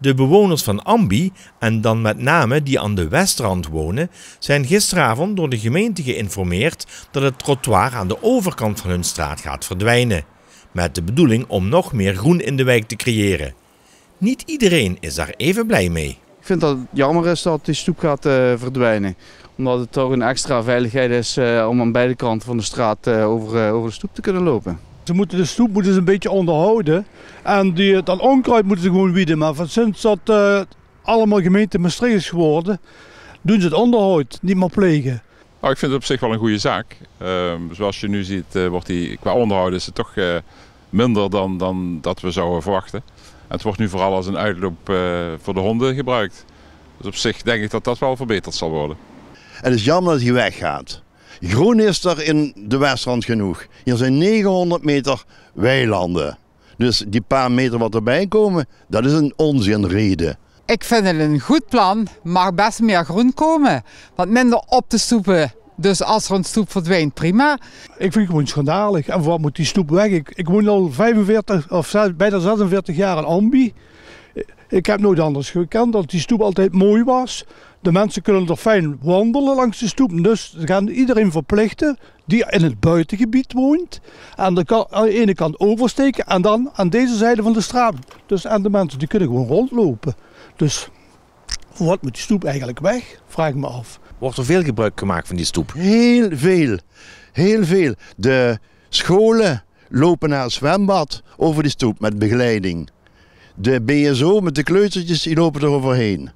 De bewoners van Ambi, en dan met name die aan de westrand wonen, zijn gisteravond door de gemeente geïnformeerd dat het trottoir aan de overkant van hun straat gaat verdwijnen, met de bedoeling om nog meer groen in de wijk te creëren. Niet iedereen is daar even blij mee. Ik vind dat het jammer is dat die stoep gaat eh, verdwijnen, omdat het toch een extra veiligheid is eh, om aan beide kanten van de straat eh, over, over de stoep te kunnen lopen. Ze moeten de stoep moeten ze een beetje onderhouden. En die, dat onkruid moeten ze gewoon wieden. Maar van sinds dat eh, allemaal gemeente Maastricht is geworden, doen ze het onderhoud niet meer plegen. Nou, ik vind het op zich wel een goede zaak. Ehm, zoals je nu ziet, eh, wordt die, qua onderhoud is het toch eh, minder dan, dan dat we zouden verwachten. het wordt nu vooral als een uitloop voor de honden gebruikt. Dus op zich denk ik dat dat wel verbeterd zal worden. En het is jammer dat hij weggaat. Groen is er in de Westrand genoeg. Hier zijn 900 meter weilanden. Dus die paar meter wat erbij komen, dat is een onzinreden. Ik vind het een goed plan, maar best meer groen komen. Want minder op de stoepen. Dus als er een stoep verdwijnt, prima. Ik vind het gewoon schandalig. En wat moet die stoep weg? Ik, ik woon al 45 of bijna 46 jaar in Ambi ik heb nooit anders gekend dat die stoep altijd mooi was. De mensen kunnen er fijn wandelen langs de stoep. Dus ze gaan iedereen verplichten die in het buitengebied woont. Aan de, kan, aan de, ene kant oversteken en dan aan deze zijde van de straat. Dus aan de mensen die kunnen gewoon rondlopen. Dus wat moet die stoep eigenlijk weg? Vraag ik me af. Wordt er veel gebruik gemaakt van die stoep? Heel veel. Heel veel. De scholen lopen naar het zwembad over die stoep met begeleiding. De BSO met de kleutertjes, lopen er overheen.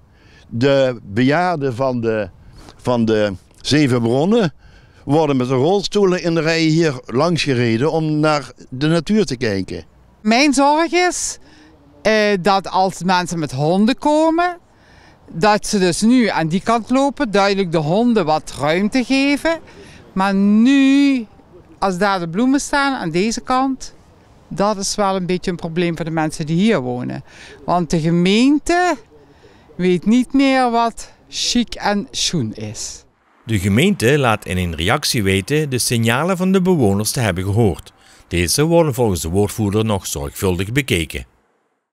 De bejaarden van de, van de zeven bronnen worden met de rolstoelen in de rij hier langs gereden om naar de natuur te kijken. Mijn zorg is eh, dat als mensen met honden komen, dat ze dus nu aan die kant lopen, duidelijk de honden wat ruimte geven. Maar nu, als daar de bloemen staan aan deze kant, dat is wel een beetje een probleem voor de mensen die hier wonen. Want de gemeente weet niet meer wat chic en schoen is. De gemeente laat in een reactie weten de signalen van de bewoners te hebben gehoord. Deze worden volgens de woordvoerder nog zorgvuldig bekeken.